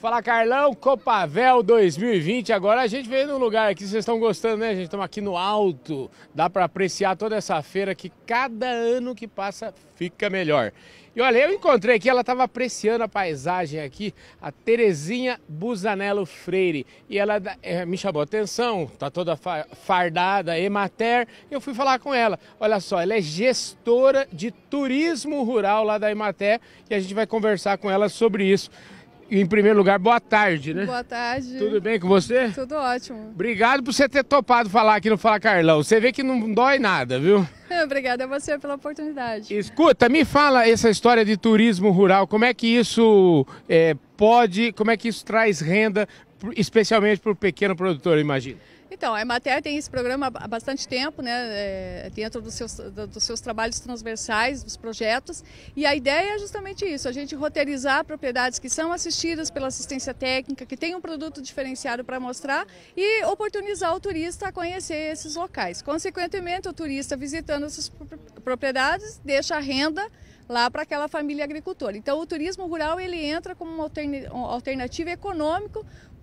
Fala Carlão, Copavel 2020. Agora a gente veio num lugar aqui, vocês estão gostando, né? A gente estamos aqui no alto, dá para apreciar toda essa feira que cada ano que passa fica melhor. E olha, eu encontrei aqui, ela estava apreciando a paisagem aqui, a Terezinha Busanello Freire. E ela é, me chamou a atenção, tá toda fardada, Emater. Eu fui falar com ela. Olha só, ela é gestora de turismo rural lá da Emater e a gente vai conversar com ela sobre isso. Em primeiro lugar, boa tarde, né? Boa tarde. Tudo bem com você? Tudo ótimo. Obrigado por você ter topado falar aqui no Fala Carlão. Você vê que não dói nada, viu? Obrigada a você pela oportunidade. Escuta, me fala essa história de turismo rural. Como é que isso é, pode, como é que isso traz renda, especialmente para o pequeno produtor, imagina? Então, a Emater tem esse programa há bastante tempo, né, é, dentro dos seus, dos seus trabalhos transversais, dos projetos, e a ideia é justamente isso, a gente roteirizar propriedades que são assistidas pela assistência técnica, que tem um produto diferenciado para mostrar e oportunizar o turista a conhecer esses locais. Consequentemente, o turista visitando essas propriedades deixa a renda lá para aquela família agricultora. Então, o turismo rural ele entra como uma alternativa econômica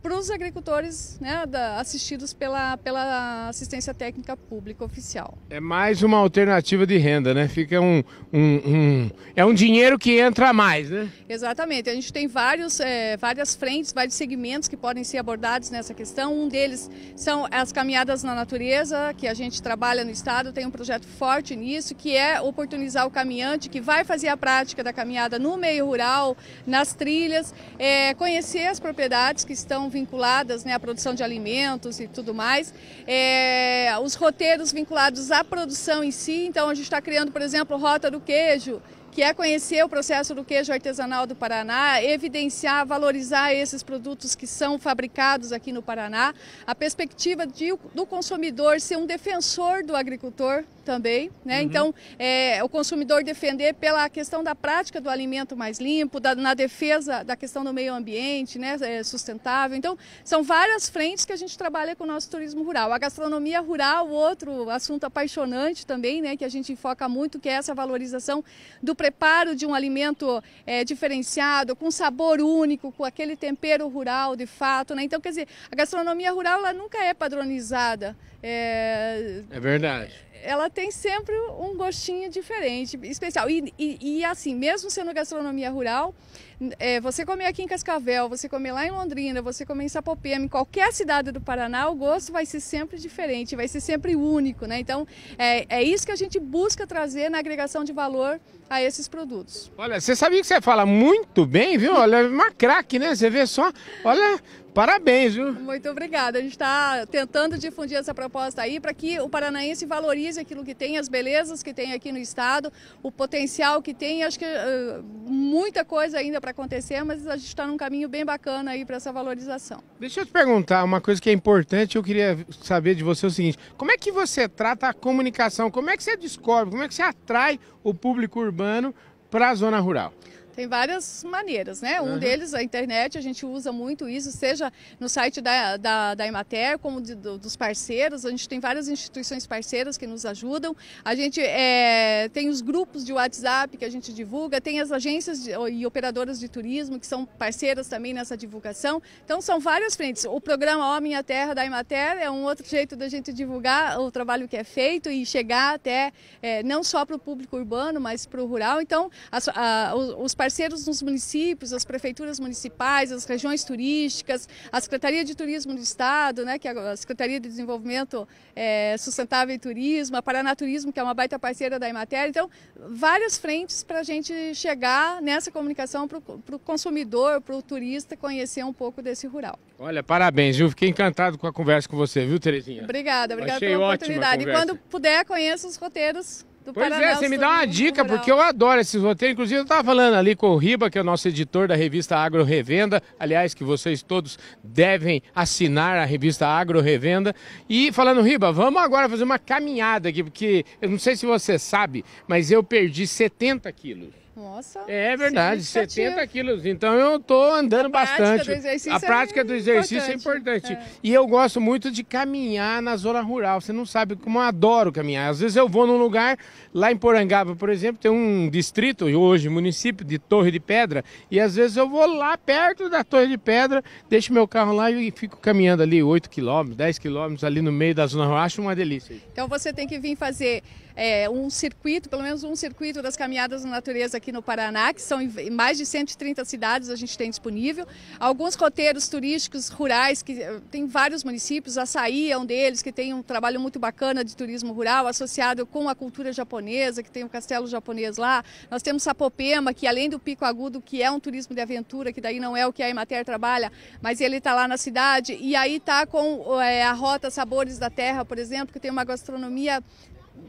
para os agricultores né, da, assistidos pela, pela assistência técnica pública oficial. É mais uma alternativa de renda, né? Fica um, um, um é um dinheiro que entra a mais, né? Exatamente. A gente tem vários, é, várias frentes, vários segmentos que podem ser abordados nessa questão. Um deles são as caminhadas na natureza, que a gente trabalha no Estado, tem um projeto forte nisso, que é oportunizar o caminhante que vai fazer a prática da caminhada no meio rural, nas trilhas, é, conhecer as propriedades que estão vinculadas né, à produção de alimentos e tudo mais, é, os roteiros vinculados à produção em si. Então, a gente está criando, por exemplo, Rota do Queijo, que é conhecer o processo do queijo artesanal do Paraná, evidenciar, valorizar esses produtos que são fabricados aqui no Paraná, a perspectiva de, do consumidor ser um defensor do agricultor, também, né? Uhum. Então, é, o consumidor defender pela questão da prática do alimento mais limpo, da, na defesa da questão do meio ambiente, né? É, sustentável. Então, são várias frentes que a gente trabalha com o nosso turismo rural. A gastronomia rural, outro assunto apaixonante também, né? Que a gente foca muito, que é essa valorização do preparo de um alimento é, diferenciado, com sabor único, com aquele tempero rural, de fato, né? Então, quer dizer, a gastronomia rural ela nunca é padronizada. É, é verdade ela tem sempre um gostinho diferente, especial. E, e, e assim, mesmo sendo gastronomia rural, é, você comer aqui em Cascavel, você comer lá em Londrina, você comer em Sapopema, em qualquer cidade do Paraná, o gosto vai ser sempre diferente, vai ser sempre único, né? Então, é, é isso que a gente busca trazer na agregação de valor a esses produtos. Olha, você sabia que você fala muito bem, viu? Olha, é uma craque, né? Você vê só, olha, Parabéns, viu? Muito obrigada. A gente está tentando difundir essa proposta aí para que o paranaense valorize aquilo que tem, as belezas que tem aqui no estado, o potencial que tem. Acho que uh, muita coisa ainda para acontecer, mas a gente está num caminho bem bacana aí para essa valorização. Deixa eu te perguntar uma coisa que é importante, eu queria saber de você o seguinte: como é que você trata a comunicação? Como é que você descobre? Como é que você atrai o público urbano para a zona rural? Tem várias maneiras, né? Um deles, a internet, a gente usa muito isso, seja no site da, da, da Emater, como de, do, dos parceiros. A gente tem várias instituições parceiras que nos ajudam. A gente é, tem os grupos de WhatsApp que a gente divulga, tem as agências de, e operadoras de turismo que são parceiras também nessa divulgação. Então, são várias frentes. O programa homem à Terra da Emater é um outro jeito da gente divulgar o trabalho que é feito e chegar até é, não só para o público urbano, mas para o rural. Então, as, a, os parceiros parceiros nos municípios, as prefeituras municipais, as regiões turísticas, a Secretaria de Turismo do Estado, né, que é a Secretaria de Desenvolvimento é, Sustentável e Turismo, a Paranaturismo, que é uma baita parceira da Emater. Então, várias frentes para a gente chegar nessa comunicação para o consumidor, para o turista conhecer um pouco desse rural. Olha, parabéns, viu? Fiquei encantado com a conversa com você, viu, Terezinha? Obrigada, obrigada Achei pela oportunidade. E quando puder, conheça os roteiros do pois é, você me dá uma dica, rural. porque eu adoro esses roteiros. Inclusive, eu estava falando ali com o Riba, que é o nosso editor da revista Agro Revenda. Aliás, que vocês todos devem assinar a revista Agro Revenda. E falando, Riba, vamos agora fazer uma caminhada aqui, porque eu não sei se você sabe, mas eu perdi 70 quilos. Nossa. É verdade, 70 quilos. Então eu estou andando a bastante. a é prática do exercício é importante. É importante. É. E eu gosto muito de caminhar na zona rural. Você não sabe como eu adoro caminhar. Às vezes eu vou num lugar, lá em Porangaba, por exemplo, tem um distrito, hoje município, de Torre de Pedra. E às vezes eu vou lá perto da Torre de Pedra, deixo meu carro lá e fico caminhando ali 8 quilômetros, 10 quilômetros ali no meio da zona rural. Acho uma delícia. Então você tem que vir fazer é, um circuito, pelo menos um circuito das caminhadas na natureza aqui no Paraná, que são em mais de 130 cidades a gente tem disponível. Alguns roteiros turísticos rurais, que eh, tem vários municípios, Açaí é um deles, que tem um trabalho muito bacana de turismo rural, associado com a cultura japonesa, que tem o um castelo japonês lá. Nós temos Sapopema, que além do Pico Agudo, que é um turismo de aventura, que daí não é o que a Emater trabalha, mas ele está lá na cidade, e aí está com é, a Rota Sabores da Terra, por exemplo, que tem uma gastronomia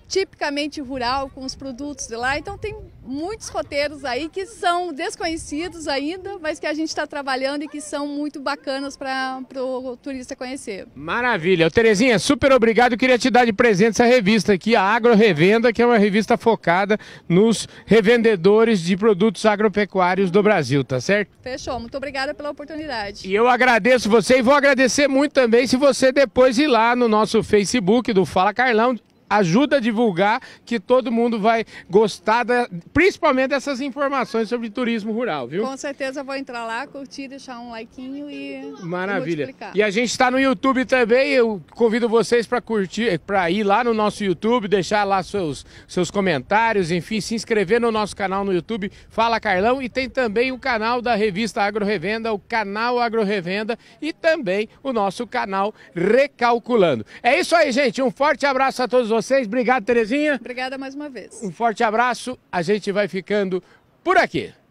tipicamente rural, com os produtos de lá. Então tem muitos roteiros aí que são desconhecidos ainda, mas que a gente está trabalhando e que são muito bacanas para o turista conhecer. Maravilha. Terezinha, super obrigado. Queria te dar de presente essa revista aqui, a Agro Revenda, que é uma revista focada nos revendedores de produtos agropecuários do Brasil, tá certo? Fechou. Muito obrigada pela oportunidade. E eu agradeço você e vou agradecer muito também se você depois ir lá no nosso Facebook do Fala Carlão ajuda a divulgar que todo mundo vai gostar, da, principalmente dessas informações sobre turismo rural, viu? Com certeza vou entrar lá, curtir, deixar um likeinho e Maravilha. E, a gente está no YouTube também, eu convido vocês para curtir, para ir lá no nosso YouTube, deixar lá seus, seus comentários, enfim, se inscrever no nosso canal no YouTube, Fala Carlão, e tem também o canal da revista Agro Revenda, o canal Agro Revenda e também o nosso canal Recalculando. É isso aí, gente, um forte abraço a todos vocês. Obrigado, Terezinha. Obrigada mais uma vez. Um forte abraço. A gente vai ficando por aqui.